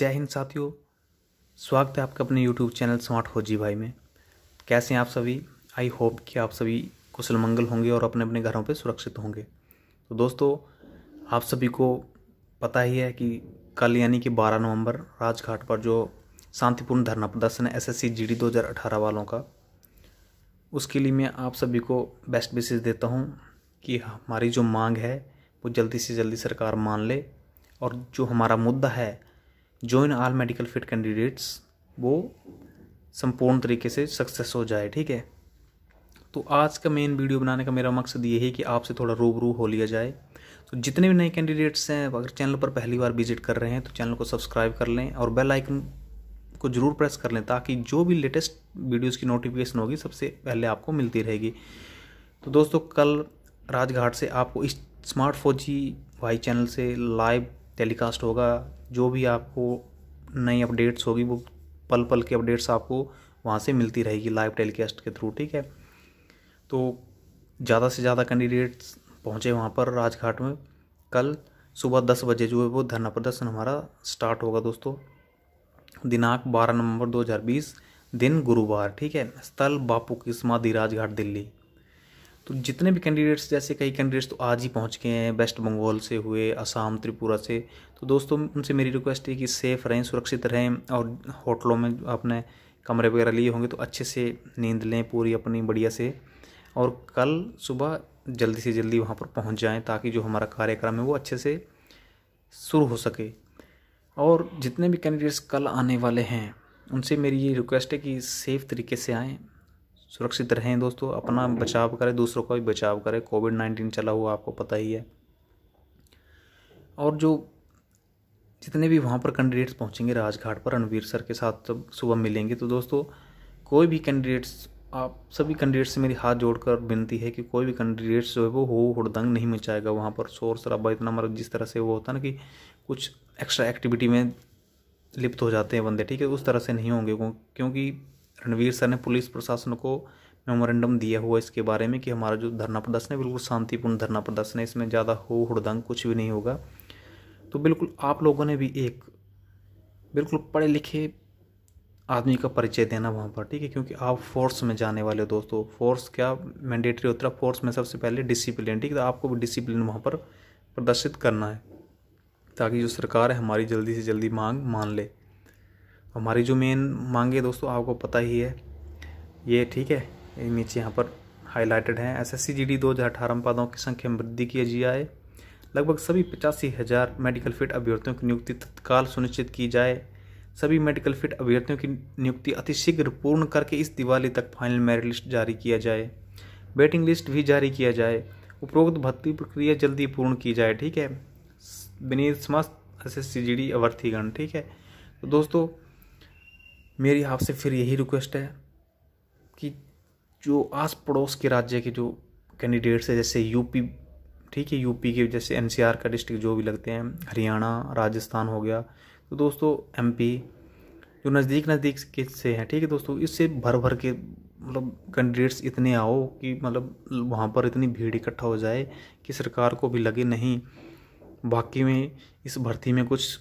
जय हिंद साथियों स्वागत है आपका अपने YouTube चैनल स्मार्ट हो जी भाई में कैसे हैं आप सभी आई होप कि आप सभी कुशल मंगल होंगे और अपने अपने घरों पर सुरक्षित होंगे तो दोस्तों आप सभी को पता ही है कि कल यानी कि 12 नवंबर राजघाट पर जो शांतिपूर्ण धरना प्रदर्शन है S S C G D दो वालों का उसके लिए मैं आप सभी को बेस्ट विशेष देता हूँ कि हमारी जो मांग है वो जल्दी से जल्दी सरकार मान ले और जो हमारा मुद्दा है join all medical fit candidates वो संपूर्ण तरीके से सक्सेस हो जाए ठीक है तो आज का मेन वीडियो बनाने का मेरा मकसद ये है कि आपसे थोड़ा रूबरू हो लिया जाए तो जितने भी नए कैंडिडेट्स हैं अगर चैनल पर पहली बार विजिट कर रहे हैं तो चैनल को सब्सक्राइब कर लें और बेल आइकन को ज़रूर प्रेस कर लें ताकि जो भी लेटेस्ट वीडियोस की नोटिफिकेशन होगी सबसे पहले आपको मिलती रहेगी तो दोस्तों कल राजघाट से आपको इस smart four G Y channel से लाइव टेलीकास्ट होगा जो भी आपको नई अपडेट्स होगी वो पल पल के अपडेट्स आपको वहाँ से मिलती रहेगी लाइव टेलीकास्ट के थ्रू ठीक है तो ज़्यादा से ज़्यादा कैंडिडेट्स पहुँचे वहाँ पर राजघाट में कल सुबह दस बजे जो है वो धरना प्रदर्शन हमारा स्टार्ट होगा दोस्तों दिनांक बारह नवंबर 2020 दिन गुरुवार ठीक है स्थल बापू की समाधि राजघाट दिल्ली तो जितने भी कैंडिडेट्स जैसे कई कैंडिडेट्स तो आज ही पहुंच गए हैं वेस्ट बंगाल से हुए असम त्रिपुरा से तो दोस्तों उनसे मेरी रिक्वेस्ट है कि सेफ़ रहें सुरक्षित रहें और होटलों में आपने कमरे वगैरह लिए होंगे तो अच्छे से नींद लें पूरी अपनी बढ़िया से और कल सुबह जल्दी से जल्दी वहाँ पर पहुँच जाएँ ताकि जो हमारा कार्यक्रम है वो अच्छे से शुरू हो सके और जितने भी कैंडिडेट्स कल आने वाले हैं उनसे मेरी ये रिक्वेस्ट है कि सेफ़ तरीके से आएँ सुरक्षित रहें दोस्तों अपना बचाव करें दूसरों का भी बचाव करें कोविड नाइन्टीन चला हुआ आपको पता ही है और जो जितने भी वहाँ पर कैंडिडेट्स पहुँचेंगे राजघाट पर रणवीर सर के साथ जब सुबह मिलेंगे तो दोस्तों कोई भी कैंडिडेट्स आप सभी कैंडिडेट्स से मेरी हाथ जोड़कर विनती है कि कोई भी कैंडिडेट्स जो है वो हो हड़दंग नहीं मचाएगा वहाँ पर शोर शराबा इतना मतलब जिस तरह से वो होता ना कि कुछ एक्स्ट्रा एक्टिविटी में लिप्त हो जाते हैं बंदे ठीक है उस तरह से नहीं होंगे क्योंकि रणवीर सर ने पुलिस प्रशासन को मेमोरेंडम दिया हुआ इसके बारे में कि हमारा जो धरना प्रदर्शन है बिल्कुल शांतिपूर्ण धरना प्रदर्शन है इसमें ज़्यादा हो हुदंग कुछ भी नहीं होगा तो बिल्कुल आप लोगों ने भी एक बिल्कुल पढ़े लिखे आदमी का परिचय देना वहाँ पर ठीक है क्योंकि आप फोर्स में जाने वाले दोस्तों फोर्स क्या मैंडेटरी होता है फोर्स में सबसे पहले डिसिप्लिन ठीक है तो आपको भी डिसिप्लिन वहाँ पर प्रदर्शित करना है ताकि जो सरकार है हमारी जल्दी से जल्दी मांग मान ले हमारी जो मेन मांगे दोस्तों आपको पता ही है ये ठीक है नीचे यहाँ पर हाईलाइटेड हैं S S C G D दो हज़ार अठारह पदों की संख्या में वृद्धि की जी आए लगभग सभी पचासी हज़ार मेडिकल फिट अभ्यर्थियों की नियुक्ति तत्काल सुनिश्चित की जाए सभी मेडिकल फिट अभ्यर्थियों की नियुक्ति अतिशीघ्र पूर्ण करके इस दिवाली तक फाइनल मेरिट लिस्ट जारी किया जाए वेटिंग लिस्ट भी जारी किया जाए उपरोक्त भर्ती प्रक्रिया जल्दी पूर्ण की जाए ठीक है विनीत समस्त S S C G D अभ्यर्थीगण ठीक है तो दोस्तों मेरी आपसे फिर यही रिक्वेस्ट है कि जो आस पड़ोस के राज्य के जो कैंडिडेट्स है जैसे यूपी ठीक है यूपी के जैसे एनसीआर का डिस्ट्रिक्ट जो भी लगते हैं हरियाणा राजस्थान हो गया तो दोस्तों एमपी जो नज़दीक नज़दीक के से हैं ठीक है दोस्तों इससे भर भर के मतलब कैंडिडेट्स इतने आओ कि मतलब वहाँ पर इतनी भीड़ इकट्ठा हो जाए कि सरकार को भी लगे नहीं बाकी में इस भर्ती में कुछ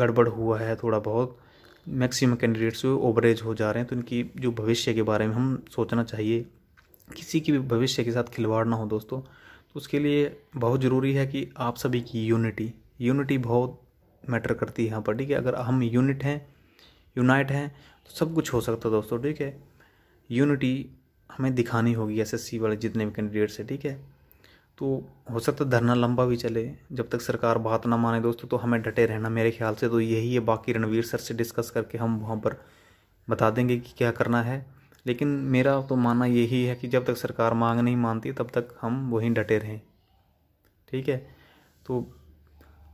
गड़बड़ हुआ है थोड़ा बहुत मैक्सिमम कैंडिडेट्स जो ओवरेज हो जा रहे हैं तो इनकी जो भविष्य के बारे में हम सोचना चाहिए किसी की भी भविष्य के साथ खिलवाड़ ना हो दोस्तों तो उसके लिए बहुत ज़रूरी है कि आप सभी की यूनिटी यूनिटी बहुत मैटर करती है यहाँ पर ठीक है अगर हम यूनिट हैं यूनाइट हैं तो सब कुछ हो सकता है दोस्तों ठीक है यूनिटी हमें दिखानी होगी एस एस सी वाले जितने भी कैंडिडेट्स हैं ठीक है तो हो सकता है धरना लंबा भी चले जब तक सरकार बात ना माने दोस्तों तो हमें डटे रहना मेरे ख्याल से तो यही है बाकी रणवीर सर से डिस्कस करके हम वहाँ पर बता देंगे कि क्या करना है लेकिन मेरा तो मानना यही है कि जब तक सरकार मांग नहीं मानती तब तक हम वहीं डटे रहें ठीक है तो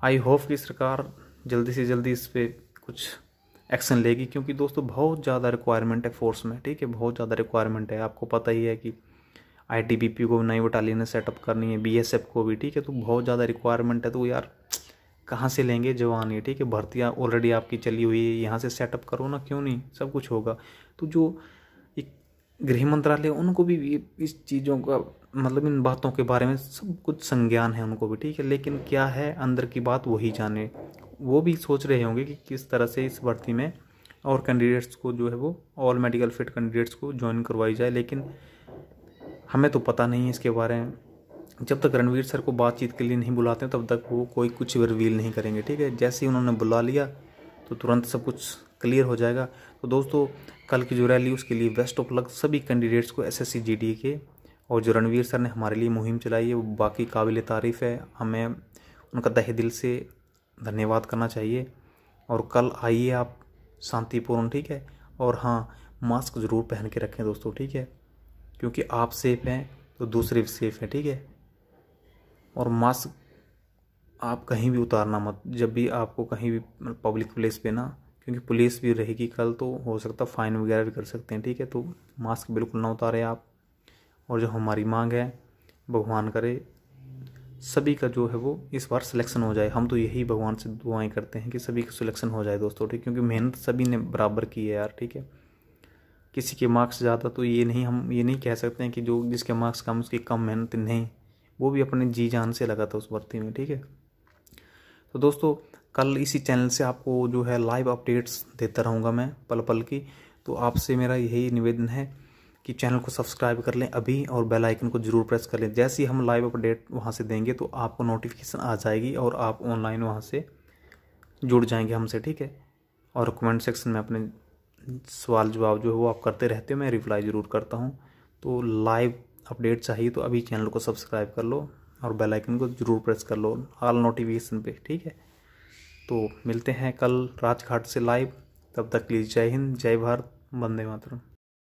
आई होप कि सरकार जल्दी से जल्दी इस पर कुछ एक्शन लेगी क्योंकि दोस्तों बहुत ज़्यादा रिक्वायरमेंट है फोर्स में ठीक है बहुत ज़्यादा रिक्वायरमेंट है आपको पता ही है कि आई को नई बटालियन सेटअप करनी है बी को भी ठीक है तो बहुत ज़्यादा रिक्वायरमेंट है तो यार कहाँ से लेंगे जवान ये ठीक है भर्तियाँ ऑलरेडी आपकी चली हुई है यहाँ से सेटअप करो ना क्यों नहीं सब कुछ होगा तो जो एक गृह मंत्रालय उनको भी इस चीज़ों का मतलब इन बातों के बारे में सब कुछ संज्ञान है उनको भी ठीक है लेकिन क्या है अंदर की बात वही जाने वो भी सोच रहे होंगे कि किस तरह से इस भर्ती में और कैंडिडेट्स को जो है वो ऑल मेडिकल फिट कैंडिडेट्स को ज्वाइन करवाई जाए लेकिन हमें तो पता नहीं है इसके बारे में जब तक रणवीर सर को बातचीत के लिए नहीं बुलाते तब तक वो कोई कुछ रिवील नहीं करेंगे ठीक है जैसे ही उन्होंने बुला लिया तो तुरंत सब कुछ क्लियर हो जाएगा तो दोस्तों कल की जो रैली उसके लिए बेस्ट ऑफ लक सभी कैंडिडेट्स को एस एस के और जो रणवीर सर ने हमारे लिए मुहिम चलाई है वो बाकी काबिल तारीफ़ है हमें उनका तहे दिल से धन्यवाद करना चाहिए और कल आइए आप शांतिपूर्ण ठीक है और हाँ मास्क ज़रूर पहन के रखें दोस्तों ठीक है क्योंकि आप सेफ हैं तो दूसरे भी सेफ हैं ठीक है और मास्क आप कहीं भी उतारना मत जब भी आपको कहीं भी पब्लिक मतलब प्लेस पे ना क्योंकि पुलिस भी रहेगी कल तो हो सकता फ़ाइन वगैरह भी कर सकते हैं ठीक है तो मास्क बिल्कुल ना उतारें आप और जो हमारी मांग है भगवान करे सभी का जो है वो इस बार सिलेक्शन हो जाए हम तो यही भगवान से दुआएं करते हैं कि सभी का सिलेक्शन हो जाए दोस्तों ठीक क्योंकि मेहनत सभी ने बराबर की है यार ठीक है किसी के मार्क्स ज़्यादा तो ये नहीं हम ये नहीं कह सकते हैं कि जो जिसके मार्क्स कम उसकी कम मेहनत नहीं वो भी अपने जी जान से लगा था उस भर्ती में ठीक है तो दोस्तों कल इसी चैनल से आपको जो है लाइव अपडेट्स देता रहूँगा मैं पल पल की तो आपसे मेरा यही निवेदन है कि चैनल को सब्सक्राइब कर लें अभी और बेल आइकन को जरूर प्रेस कर लें जैसे ही हम लाइव अपडेट वहाँ से देंगे तो आपको नोटिफिकेशन आ जाएगी और आप ऑनलाइन वहाँ से जुड़ जाएंगे हमसे ठीक है और कमेंट सेक्शन में अपने सवाल जवाब जो है वो आप करते रहते हो मैं रिप्लाई ज़रूर करता हूँ तो लाइव अपडेट चाहिए तो अभी चैनल को सब्सक्राइब कर लो और बेल आइकन को ज़रूर प्रेस कर लो ऑल नोटिफिकेशन पे ठीक है तो मिलते हैं कल राजघाट से लाइव तब तक प्लीज़ जय हिंद जय भारत वंदे मातरम